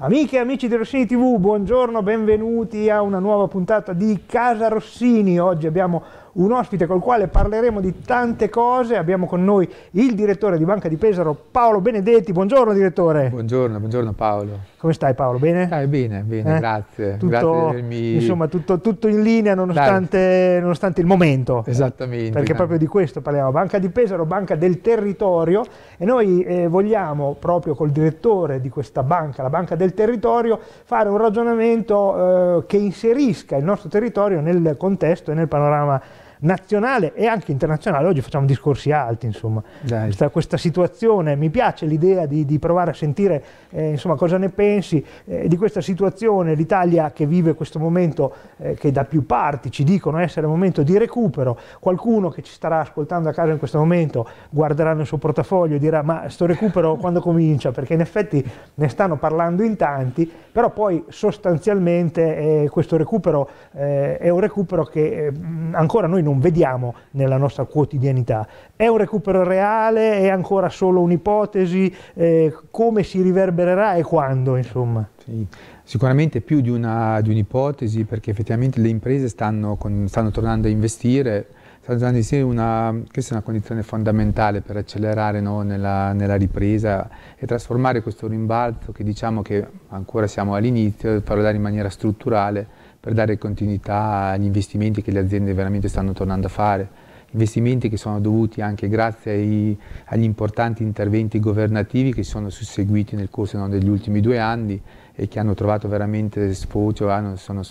Amiche e amici di Rossini TV, buongiorno, benvenuti a una nuova puntata di Casa Rossini. Oggi abbiamo un ospite col quale parleremo di tante cose. Abbiamo con noi il direttore di Banca di Pesaro, Paolo Benedetti. Buongiorno direttore. Buongiorno, buongiorno Paolo. Come stai Paolo? Bene? Stai bene, bene, eh? grazie. Tutto, grazie mio... Insomma, tutto, tutto, in linea nonostante, nonostante, il momento. Esattamente. Perché no. proprio di questo parliamo. Banca di Pesaro, banca del territorio e noi eh, vogliamo proprio col direttore di questa banca, la banca del territorio, fare un ragionamento eh, che inserisca il nostro territorio nel contesto e nel panorama nazionale e anche internazionale, oggi facciamo discorsi alti, insomma, questa, questa, situazione, mi piace l'idea di, di, provare a sentire eh, insomma, cosa ne pensi eh, di questa situazione, l'Italia che vive questo momento eh, che da più parti ci dicono essere un momento di recupero, qualcuno che ci starà ascoltando a casa in questo momento guarderà nel suo portafoglio e dirà ma sto recupero quando comincia, perché in effetti ne stanno parlando in tanti, però poi sostanzialmente eh, questo recupero eh, è un recupero che eh, ancora noi non vediamo nella nostra quotidianità. È un recupero reale? È ancora solo un'ipotesi? Eh, come si riverbererà e quando, insomma? Sì. Sicuramente più di, un'ipotesi, perché effettivamente le imprese stanno, con, stanno tornando a investire, una, questa è una condizione fondamentale per accelerare no, nella, nella, ripresa e trasformare questo rimbalzo che diciamo che ancora siamo all'inizio, farlo dare in maniera strutturale per dare continuità agli investimenti che le aziende veramente stanno tornando a fare, investimenti che sono dovuti anche grazie ai, agli importanti interventi governativi che si sono susseguiti nel corso no, degli ultimi due anni e che hanno trovato veramente sfocio, hanno, sono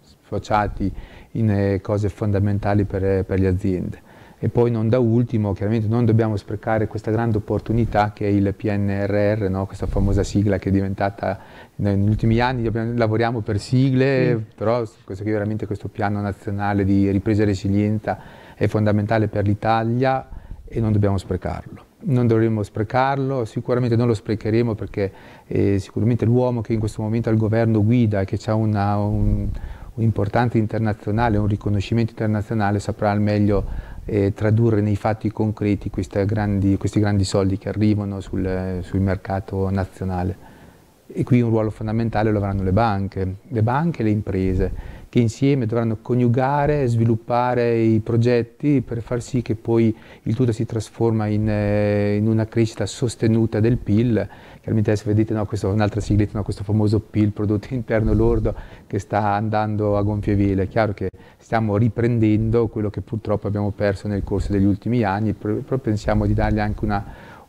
sfociati in eh, cose fondamentali per, eh, per le aziende. E poi non da ultimo, chiaramente non dobbiamo sprecare questa grande opportunità che è il PNRR, no? questa famosa sigla che è diventata, negli ultimi anni abbiamo, lavoriamo per sigle, sì. però questo, veramente questo piano nazionale di ripresa e resilienza è fondamentale per l'Italia e non dobbiamo sprecarlo non dovremmo sprecarlo, sicuramente non lo sprecheremo perché eh, sicuramente l'uomo che in questo momento al governo guida, e che ha una, un, un importante internazionale, un riconoscimento internazionale, saprà al meglio eh, tradurre nei fatti concreti grandi, questi grandi soldi che arrivano sul, sul, mercato nazionale. E qui un ruolo fondamentale lo avranno le banche, le banche e le imprese che insieme dovranno coniugare, sviluppare i progetti per far sì che poi il tutto si trasforma in, eh, in una crescita sostenuta del PIL. Chiaramente adesso vedete no, questo, un'altra sigletta, no, questo famoso PIL, prodotto interno lordo, che sta andando a gonfie vele. È chiaro che stiamo riprendendo quello che purtroppo abbiamo perso nel corso degli ultimi anni, però pensiamo di dargli anche una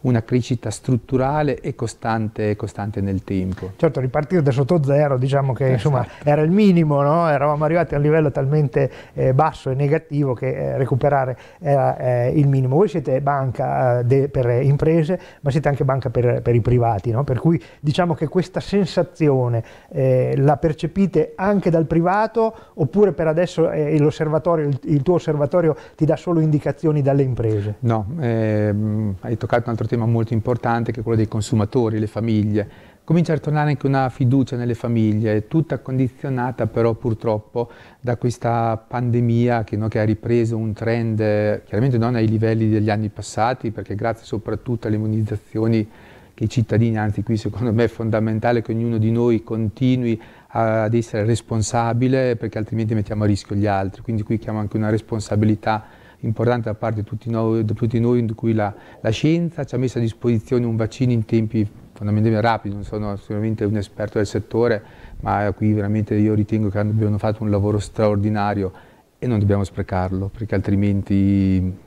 una crescita strutturale e costante, costante nel tempo. Certo, ripartire da sotto zero diciamo che esatto. insomma, era il minimo, no? eravamo arrivati a un livello talmente eh, basso e negativo che eh, recuperare era eh, il minimo. Voi siete banca eh, de, per imprese, ma siete anche banca per, per i privati, no? per cui diciamo che questa sensazione eh, la percepite anche dal privato oppure per adesso eh, l'osservatorio, il, il, tuo osservatorio ti dà solo indicazioni dalle imprese? No, ehm, hai toccato un altro tema tema molto importante che è quello dei consumatori, le famiglie. Comincia a tornare anche una fiducia nelle famiglie, tutta condizionata però purtroppo da questa pandemia che, no, che ha ripreso un trend, chiaramente non ai livelli degli anni passati, perché grazie soprattutto alle immunizzazioni che i cittadini, anzi qui secondo me è fondamentale che ognuno di noi continui ad essere responsabile perché altrimenti mettiamo a rischio gli altri, quindi qui chiamo anche una responsabilità importante da parte di tutti noi, di tutti noi in cui la, la, scienza ci ha messo a disposizione un vaccino in tempi fondamentalmente rapidi, non sono assolutamente un esperto del settore, ma qui veramente io ritengo che abbiano fatto un lavoro straordinario e non dobbiamo sprecarlo, perché altrimenti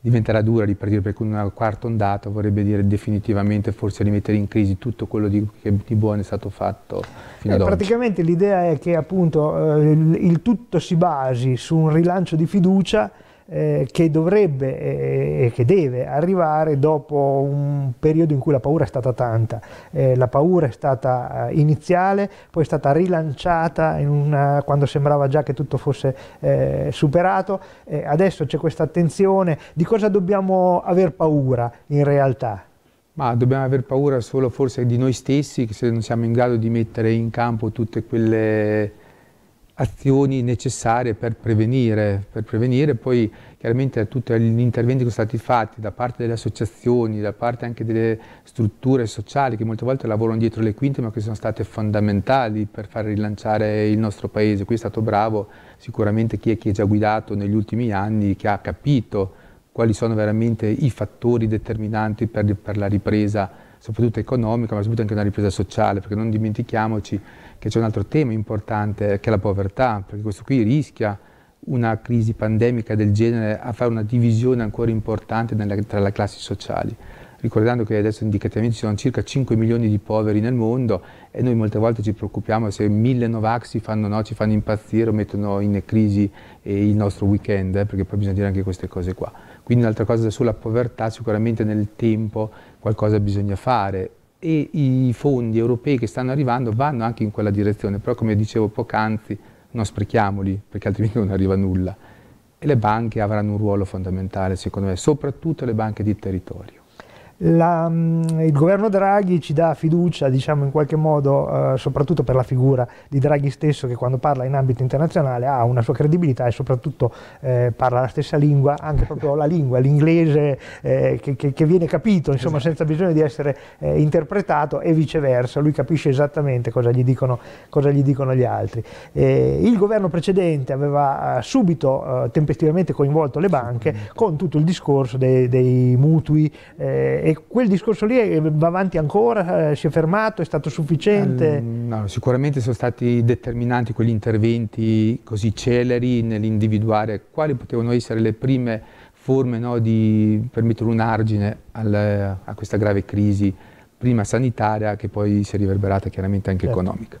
diventerà dura ripartire perché una quarta ondata vorrebbe dire definitivamente forse rimettere in crisi tutto quello di, di buono è stato fatto fino eh, ad oggi. Praticamente l'idea è che appunto eh, il tutto si basi su un rilancio di fiducia eh, che dovrebbe eh, e eh, che deve arrivare dopo un periodo in cui la paura è stata tanta. Eh, la paura è stata eh, iniziale, poi è stata rilanciata una, quando sembrava già che tutto fosse eh, superato. adesso c'è questa attenzione di cosa dobbiamo aver paura in realtà. Ma dobbiamo aver paura solo forse di noi stessi, se non siamo in grado di mettere in campo tutte quelle azioni necessarie per prevenire, per prevenire poi chiaramente tutti gli interventi che sono stati fatti da parte delle associazioni, da parte anche delle strutture sociali che molte volte lavorano dietro le quinte ma che sono state fondamentali per far rilanciare il nostro paese, qui è stato bravo sicuramente chi è, chi è già guidato negli ultimi anni, che ha capito quali sono veramente i fattori determinanti per, per la ripresa soprattutto economica ma soprattutto anche una ripresa sociale perché non dimentichiamoci che c'è un altro tema importante che è la povertà, perché questo qui rischia una crisi pandemica del genere a fare una divisione ancora importante nella, tra le classi sociali. Ricordando che adesso indicativamente ci sono circa 5 milioni di poveri nel mondo e noi molte volte ci preoccupiamo se mille Novax fanno, no, ci fanno impazzire o mettono in crisi eh, il nostro weekend, eh, perché poi bisogna dire anche queste cose qua. Quindi un'altra cosa sulla povertà, sicuramente nel tempo qualcosa bisogna fare e i fondi europei che stanno arrivando vanno anche in quella direzione, però come dicevo poc'anzi non sprechiamoli perché altrimenti non arriva nulla e le banche avranno un ruolo fondamentale secondo me, soprattutto le banche di territorio. La, mm, il governo Draghi ci dà fiducia, diciamo in qualche modo, eh, soprattutto per la figura di Draghi stesso che quando parla in ambito internazionale ha una sua credibilità e soprattutto eh, parla la stessa lingua, anche proprio la lingua, l'inglese eh, che, che, che, viene capito, insomma, esatto. senza bisogno di essere eh, interpretato e viceversa, lui capisce esattamente cosa gli dicono, cosa gli, dicono gli altri. Eh, il governo precedente aveva eh, subito tempestivamente coinvolto le banche con tutto il discorso dei, dei mutui e quel discorso lì eh, va avanti ancora, eh, si è fermato, è stato sufficiente? Um, no, sicuramente sono stati determinanti quegli interventi così celeri nell'individuare quali potevano essere le prime forme no, di, per mettere un argine al, a questa grave crisi, prima sanitaria che poi si è riverberata chiaramente anche certo. economica.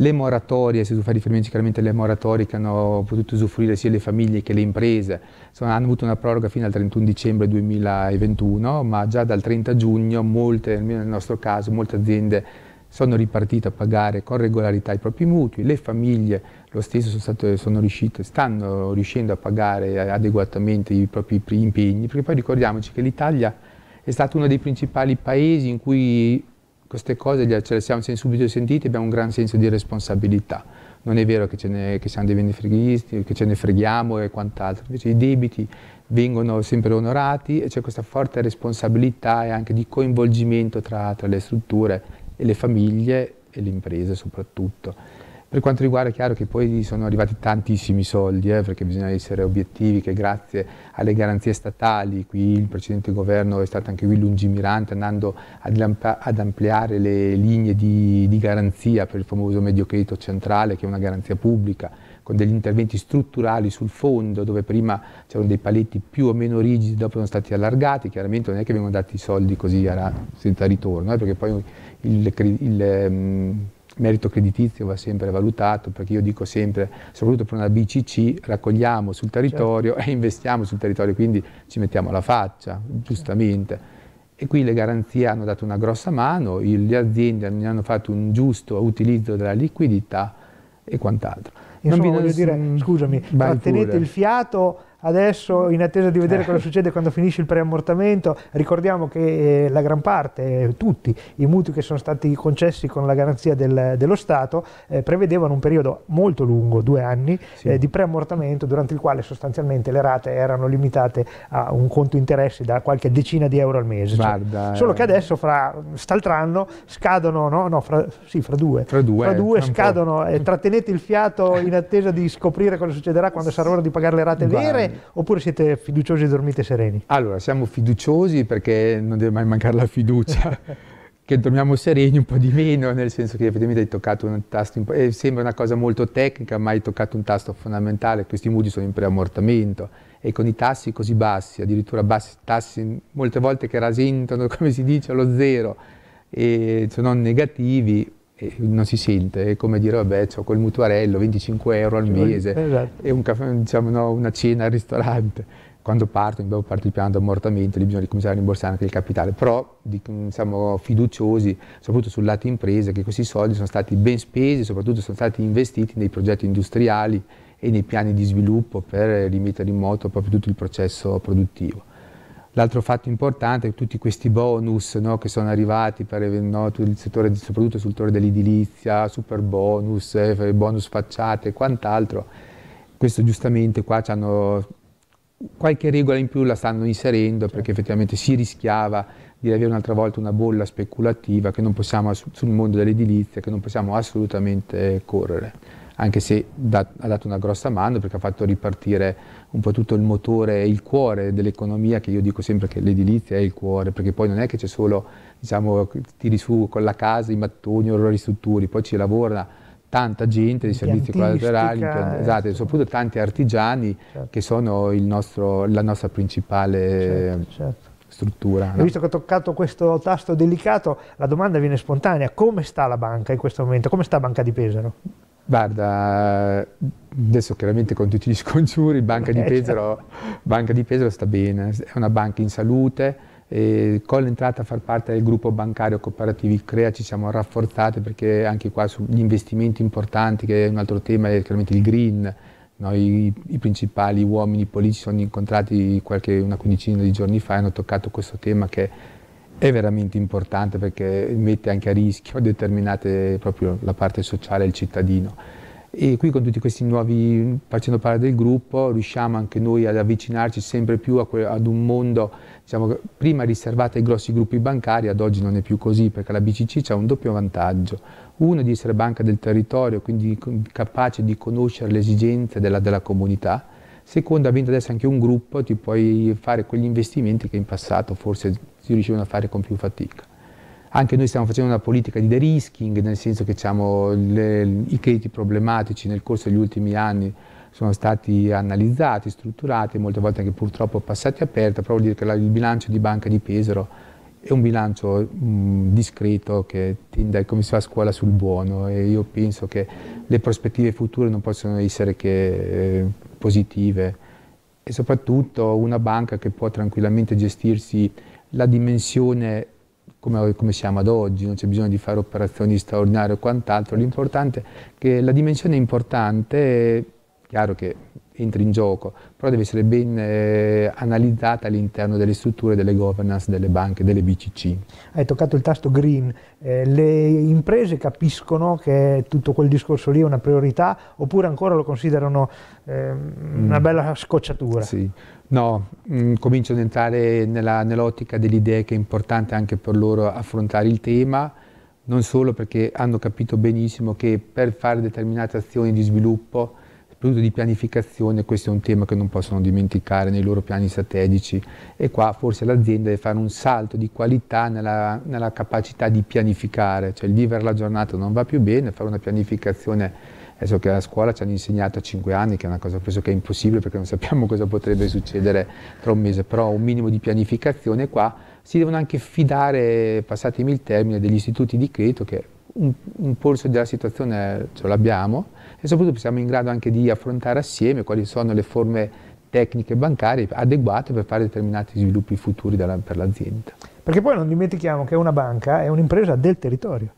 Le moratorie, si fa riferimento chiaramente alle moratorie che hanno potuto usufruire sia le famiglie che le imprese, insomma, hanno avuto una proroga fino al 31 dicembre 2021, ma già dal 30 giugno molte, almeno nel nostro caso, molte aziende sono ripartite a pagare con regolarità i propri mutui, le famiglie lo stesso sono, state, sono riuscite, stanno riuscendo a pagare eh, adeguatamente i propri impegni, perché poi ricordiamoci che l'Italia è stato uno dei principali paesi in cui queste cose ce le siamo subito sentite, abbiamo un gran senso di responsabilità. Non è vero che, ne, che siamo dei venefreghisti, che ce ne freghiamo e quant'altro, invece i debiti vengono sempre onorati e c'è questa forte responsabilità e anche di coinvolgimento tra, tra le strutture e le famiglie e le imprese soprattutto. Per quanto riguarda è chiaro che poi sono arrivati tantissimi soldi, eh, perché bisogna essere obiettivi, che grazie alle garanzie statali, qui il precedente governo è stato anche qui lungimirante, andando ad, ampliare le linee di, di garanzia per il famoso medio credito centrale, che è una garanzia pubblica, con degli interventi strutturali sul fondo, dove prima c'erano dei paletti più o meno rigidi, dopo sono stati allargati, chiaramente non è che vengono dati i soldi così senza ritorno, eh, perché poi il, il ehm, merito creditizio va sempre valutato, perché io dico sempre, soprattutto per una BCC, raccogliamo sul territorio certo. e investiamo sul territorio, quindi ci mettiamo la faccia, giustamente. E qui le garanzie hanno dato una grossa mano, le aziende ne hanno fatto un giusto utilizzo della liquidità e quant'altro. Insomma, voglio dire, mm, scusami, trattenete il fiato Adesso, in attesa di vedere eh. cosa succede quando finisce il preammortamento, ricordiamo che eh, la gran parte, eh, tutti i mutui che sono stati concessi con la garanzia del, dello Stato, eh, prevedevano un periodo molto lungo, due anni, sì. di preammortamento durante il quale sostanzialmente le rate erano limitate a un conto interessi da qualche decina di euro al mese. Cioè, Guarda, cioè, solo che adesso, fra st'altranno, scadono, no? no fra, sì, fra due, fra due, fra due scadono, trattenete il fiato in attesa di scoprire cosa succederà quando sarà ora di pagare le rate Guarda. vere oppure siete fiduciosi e dormite sereni? Allora, siamo fiduciosi perché non deve mai mancare la fiducia, che dormiamo sereni un po' di meno, nel senso che effettivamente hai toccato un tasto, eh, sembra una cosa molto tecnica, ma hai toccato un tasto fondamentale, questi mutui sono in preammortamento e con i tassi così bassi, addirittura bassi, tassi molte volte che rasentano, come si dice, allo zero, e se non negativi, non si sente, è come dire, vabbè, ho quel mutuarello, 25 euro al cioè, mese, esatto. e un caffè, diciamo, no, una cena al ristorante. Quando parto, mi parto il piano di ammortamento, lì bisogna ricominciare a rimborsare anche il capitale, però siamo fiduciosi, soprattutto sul lato impresa, che questi soldi sono stati ben spesi, soprattutto sono stati investiti nei progetti industriali e nei piani di sviluppo per rimettere in moto proprio tutto il processo produttivo. L'altro fatto importante è tutti questi bonus no, che sono arrivati per no, settore, soprattutto sul settore dell'edilizia, super bonus, eh, bonus facciate e quant'altro. Questo giustamente qua hanno qualche regola in più la stanno inserendo certo. perché effettivamente si rischiava di avere un'altra volta una bolla speculativa possiamo, sul mondo dell'edilizia che non possiamo assolutamente correre, anche se da, ha dato una grossa mano perché ha fatto ripartire un po' tutto il motore, il cuore dell'economia, che io dico sempre che l'edilizia è il cuore, perché poi non è che c'è solo, diciamo, tiri su con la casa i mattoni o lo ristrutturi, poi ci lavora tanta gente di servizi collaterali, esatto, certo. soprattutto tanti artigiani certo. che sono nostro, la nostra principale certo, certo. struttura. No? Visto che ho toccato questo tasto delicato, la domanda viene spontanea, come sta la banca in questo momento? Come sta la Banca di Pesaro? Guarda, adesso chiaramente con tutti gli scongiuri, Banca di eh, certo. Pesaro, banca di Pesaro sta bene, è una banca in salute, con l'entrata a far parte del gruppo bancario cooperativi Crea ci siamo rafforzati perché anche qua sugli investimenti importanti, che è un altro tema, è chiaramente il green, noi i principali uomini politici sono incontrati qualche, una quindicina di giorni fa e hanno toccato questo tema che è veramente importante perché mette anche a rischio determinate proprio la parte sociale, il cittadino. E qui con tutti questi nuovi, facendo parte del gruppo, riusciamo anche noi ad avvicinarci sempre più ad un mondo, diciamo, prima riservato ai grossi gruppi bancari, ad oggi non è più così, perché la BCC ha un doppio vantaggio. Uno di essere banca del territorio, quindi capace di conoscere le esigenze della, della comunità, Secondo, avendo adesso anche un gruppo, ti puoi fare quegli investimenti che in passato forse si riuscivano a fare con più fatica. Anche noi stiamo facendo una politica di de-risking, nel senso che diciamo, le, i crediti problematici nel corso degli ultimi anni sono stati analizzati, strutturati, molte volte anche purtroppo passati aperti, perdita, però vuol dire che la, il bilancio di Banca di Pesaro è un bilancio mh, discreto che tende, come si fa a scuola, sul buono e io penso che le prospettive future non possono essere che eh, positive e soprattutto una banca che può tranquillamente gestirsi la dimensione come, come siamo ad oggi, non c'è bisogno di fare operazioni straordinarie o quant'altro, l'importante è che la dimensione è importante, è chiaro che entri in gioco, però deve essere ben eh, analizzata all'interno delle strutture, delle governance, delle banche, delle BCC. Hai toccato il tasto green, eh, le imprese capiscono che tutto quel discorso lì è una priorità oppure ancora lo considerano eh, una mm. bella scocciatura? Sì. No, mh, mm, comincio ad entrare nell'ottica dell'idea che è importante anche per loro affrontare il tema, non solo perché hanno capito benissimo che per fare determinate azioni di sviluppo l'uso di pianificazione, questo è un tema che non possono dimenticare nei loro piani strategici e qua forse l'azienda deve fare un salto di qualità nella, nella capacità di pianificare, cioè il vivere la giornata non va più bene, fare una pianificazione adesso che a scuola ci hanno insegnato a 5 anni che è una cosa penso che è impossibile perché non sappiamo cosa potrebbe succedere tra un mese, però un minimo di pianificazione qua si devono anche fidare, passatemi il termine, degli istituti di credito che un, un polso della situazione ce l'abbiamo e soprattutto siamo in grado anche di affrontare assieme quali sono le forme tecniche bancarie adeguate per fare determinati sviluppi futuri della, per l'azienda. Perché poi non dimentichiamo che una banca è un'impresa del territorio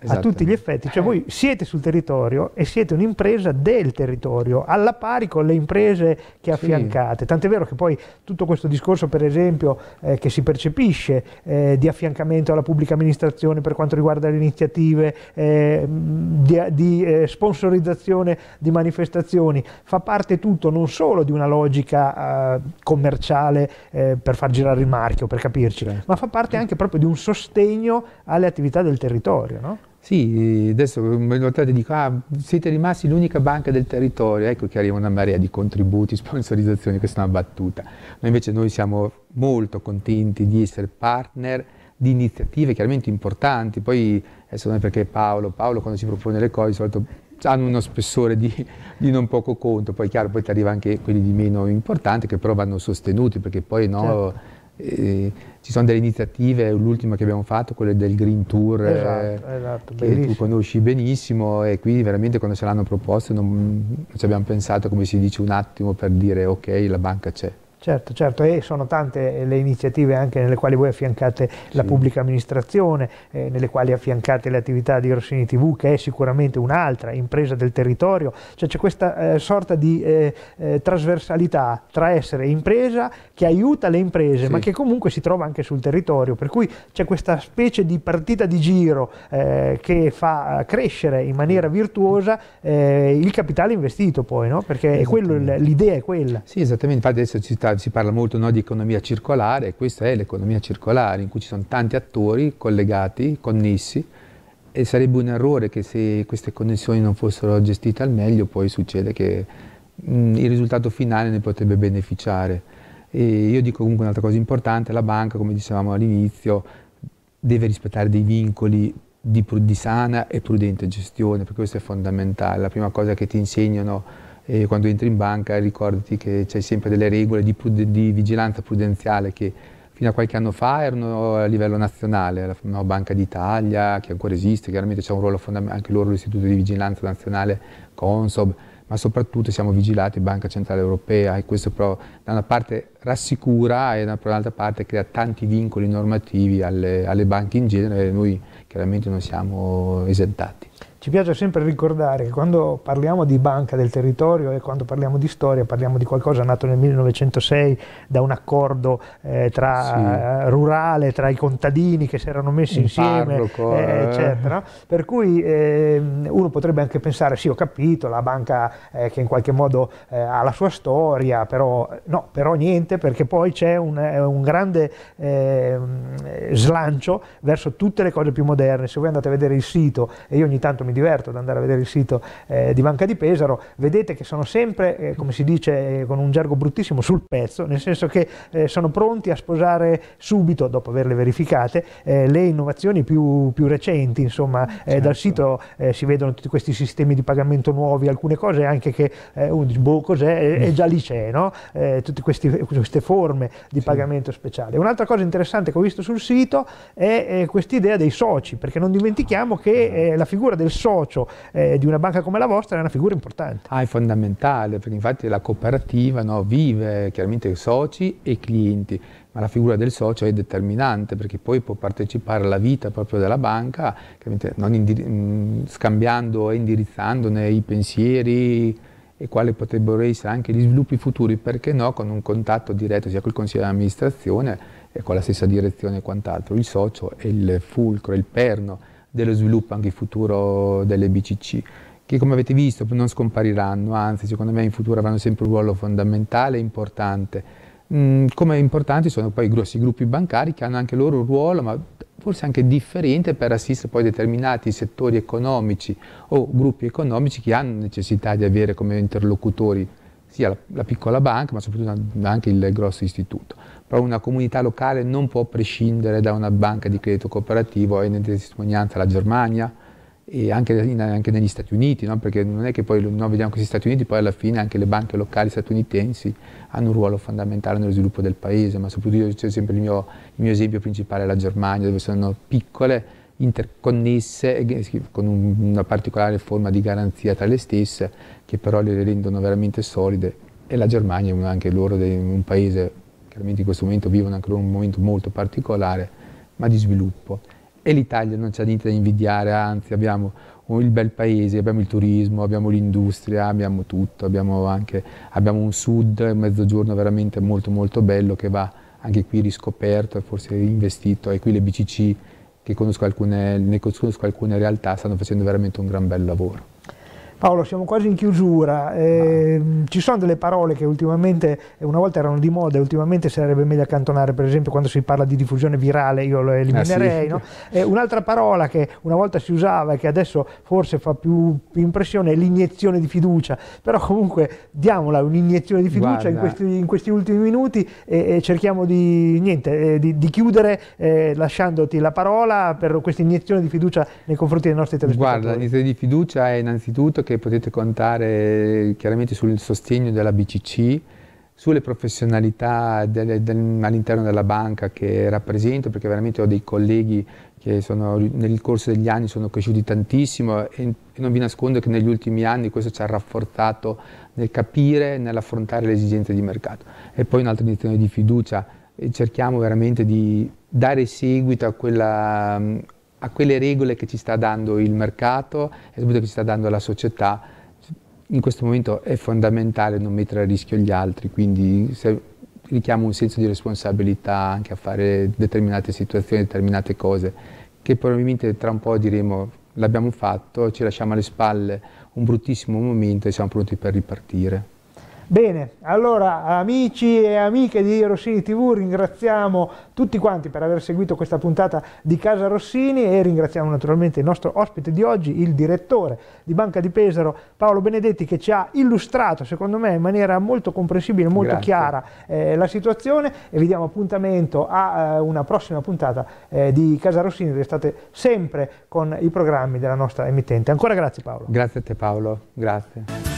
a esatto. tutti gli effetti, cioè eh. voi siete sul territorio e siete un'impresa del territorio, alla pari con le imprese che affiancate, sì. tant'è vero che poi tutto questo discorso per esempio eh, che si percepisce eh, di affiancamento alla pubblica amministrazione per quanto riguarda le iniziative eh, di, di eh, sponsorizzazione di manifestazioni, fa parte tutto non solo di una logica eh, commerciale per far girare il marchio, per capirci, sì. Certo. ma fa parte anche proprio di un sostegno alle attività del territorio. No? Sì, adesso notate ti dico, ah, siete rimasti l'unica banca del territorio, ecco che arriva una marea di contributi, sponsorizzazioni, questa è una battuta. Noi invece noi siamo molto contenti di essere partner di iniziative chiaramente importanti, poi adesso non è perché Paolo, Paolo quando si propone le cose di solito hanno uno spessore di, di, non poco conto, poi chiaro poi ti arriva anche quelli di meno importanti che però vanno sostenuti perché poi no... Certo eh, ci sono delle iniziative, l'ultima che abbiamo fatto, quella del Green Tour, eh, esatto, esatto, che bellissimo. tu conosci benissimo e quindi veramente quando ce l'hanno proposta non, non ci abbiamo pensato, come si dice, un attimo per dire ok, la banca c'è. Certo, certo, e sono tante le iniziative anche nelle quali voi affiancate la pubblica amministrazione, eh, nelle quali affiancate le attività di Rossini TV, che è sicuramente un'altra impresa del territorio, cioè c'è questa eh, sorta di eh, eh trasversalità tra essere impresa che aiuta le imprese, sì. ma che comunque si trova anche sul territorio, per cui c'è questa specie di partita di giro eh, che fa crescere in maniera virtuosa eh, il capitale investito poi, no? perché l'idea è quella. Sì, esattamente, infatti adesso ci sta si parla molto no, di economia circolare e questa è l'economia circolare in cui ci sono tanti attori collegati, connessi e sarebbe un errore che se queste connessioni non fossero gestite al meglio poi succede che mh, mm, il risultato finale ne potrebbe beneficiare. E io dico comunque un'altra cosa importante, la banca come dicevamo all'inizio deve rispettare dei vincoli di, di sana e prudente gestione perché questo è fondamentale, la prima cosa che ti insegnano e quando entri in banca ricordati che c'è sempre delle regole di, di, vigilanza prudenziale che fino a qualche anno fa erano a livello nazionale, la no, Banca d'Italia che ancora esiste, chiaramente c'è un ruolo fondamentale, anche loro l'Istituto di Vigilanza Nazionale, Consob, ma soprattutto siamo vigilati Banca Centrale Europea e questo però da una parte rassicura e dall'altra parte crea tanti vincoli normativi alle, alle banche in genere e noi chiaramente non siamo esentati. Ci piace sempre ricordare che quando parliamo di banca del territorio e quando parliamo di storia parliamo di qualcosa nato nel 1906 da un accordo eh, tra, sì. Eh, rurale tra i contadini che si erano messi in insieme, parloco, eh, eh. eccetera. Per cui ehm, uno potrebbe anche pensare, sì ho capito, la banca eh, che in qualche modo eh, ha la sua storia, però no, però niente perché poi c'è un, un, grande ehm, slancio verso tutte le cose più moderne. Se voi andate a vedere il sito, e io ogni tanto mi diverto ad andare a vedere il sito eh, di Banca di Pesaro, vedete che sono sempre, eh, come si dice eh, con un gergo bruttissimo, sul pezzo, nel senso che eh, sono pronti a sposare subito, dopo averle verificate, eh, le innovazioni più, più recenti, insomma eh, certo. dal sito si vedono tutti questi sistemi di pagamento nuovi, alcune cose anche che uno dice boh cos'è, e già lì c'è, no? tutte queste, queste forme di sì. pagamento speciale. Un'altra cosa interessante che ho visto sul sito è quest'idea dei soci, perché non dimentichiamo che esatto. la figura del socio eh, di una banca come la vostra è una figura importante. Ah, è fondamentale, perché infatti la cooperativa no, vive chiaramente soci e clienti, ma la figura del socio è determinante perché poi può partecipare alla vita proprio della banca, mm, scambiando e indirizzandone i pensieri, e quali potrebbero essere anche gli sviluppi futuri, perché no, con un contatto diretto sia col consiglio di amministrazione e con la stessa direzione e quant'altro. Il socio è il fulcro, è il perno dello sviluppo anche futuro delle BCC che come avete visto non scompariranno, anzi secondo me in futuro avranno sempre un ruolo fondamentale e importante. Mm, come importanti sono poi i grossi gruppi bancari che hanno anche loro un ruolo, ma forse anche differente per assistere poi determinati settori economici o gruppi economici che hanno necessità di avere come interlocutori sia la, la piccola banca, ma soprattutto anche il grosso istituto però una comunità locale non può prescindere da una banca di credito cooperativo e ne testimonianza la Germania e anche, anche negli Stati Uniti, no? perché non è che poi noi vediamo questi Stati Uniti, poi alla fine anche le banche locali statunitensi hanno un ruolo fondamentale nello sviluppo del paese, ma soprattutto c'è sempre il mio, il mio esempio principale la Germania, dove sono piccole, interconnesse con una particolare forma di garanzia tra le stesse che però le rendono veramente solide e la Germania è anche loro un paese chiaramente in questo momento vivono ancora un momento molto particolare, ma di sviluppo. E l'Italia non c'è niente da invidiare, anzi abbiamo il bel paese, abbiamo il turismo, abbiamo l'industria, abbiamo tutto, abbiamo, anche, abbiamo un sud, un mezzogiorno veramente molto molto bello che va anche qui riscoperto e forse investito e qui le BCC che conosco alcune, ne conosco alcune realtà stanno facendo veramente un gran bel lavoro. Paolo, siamo quasi in chiusura, eh, no. ci sono delle parole che ultimamente, una volta erano di moda, ultimamente sarebbe meglio accantonare, per esempio quando si parla di diffusione virale io lo eliminerei, eh sì. no? eh, un'altra parola che una volta si usava e che adesso forse fa più, più impressione è l'iniezione di fiducia, però comunque diamola un'iniezione di fiducia in questi, in questi, ultimi minuti e, e cerchiamo di, niente, eh, di, di chiudere eh, lasciandoti la parola per questa iniezione di fiducia nei confronti dei nostri telespettatori. Guarda, l'iniezione di fiducia è innanzitutto che potete contare eh, chiaramente sul sostegno della BCC, sulle professionalità del, del, all'interno della banca che rappresento, perché veramente ho dei colleghi che sono, nel corso degli anni sono cresciuti tantissimo e, e non vi nascondo che negli ultimi anni questo ci ha rafforzato nel capire, nell'affrontare le esigenze di mercato. E poi un'altra dimensione di fiducia, cerchiamo veramente di dare seguito a quella a quelle regole che ci sta dando il mercato e soprattutto che ci sta dando la società. In questo momento è fondamentale non mettere a rischio gli altri, quindi richiamo un senso di responsabilità anche a fare determinate situazioni, determinate cose, che probabilmente tra un po' diremo l'abbiamo fatto, ci lasciamo alle spalle un bruttissimo momento e siamo pronti per ripartire. Bene, allora amici e amiche di Rossini TV ringraziamo tutti quanti per aver seguito questa puntata di Casa Rossini e ringraziamo naturalmente il nostro ospite di oggi, il direttore di Banca di Pesaro Paolo Benedetti che ci ha illustrato secondo me in maniera molto comprensibile, molto Grazie. chiara eh, la situazione e vi diamo appuntamento a eh, una prossima puntata eh, di Casa Rossini dove state sempre con i programmi della nostra emittente. Ancora grazie Paolo. Grazie a te Paolo, grazie.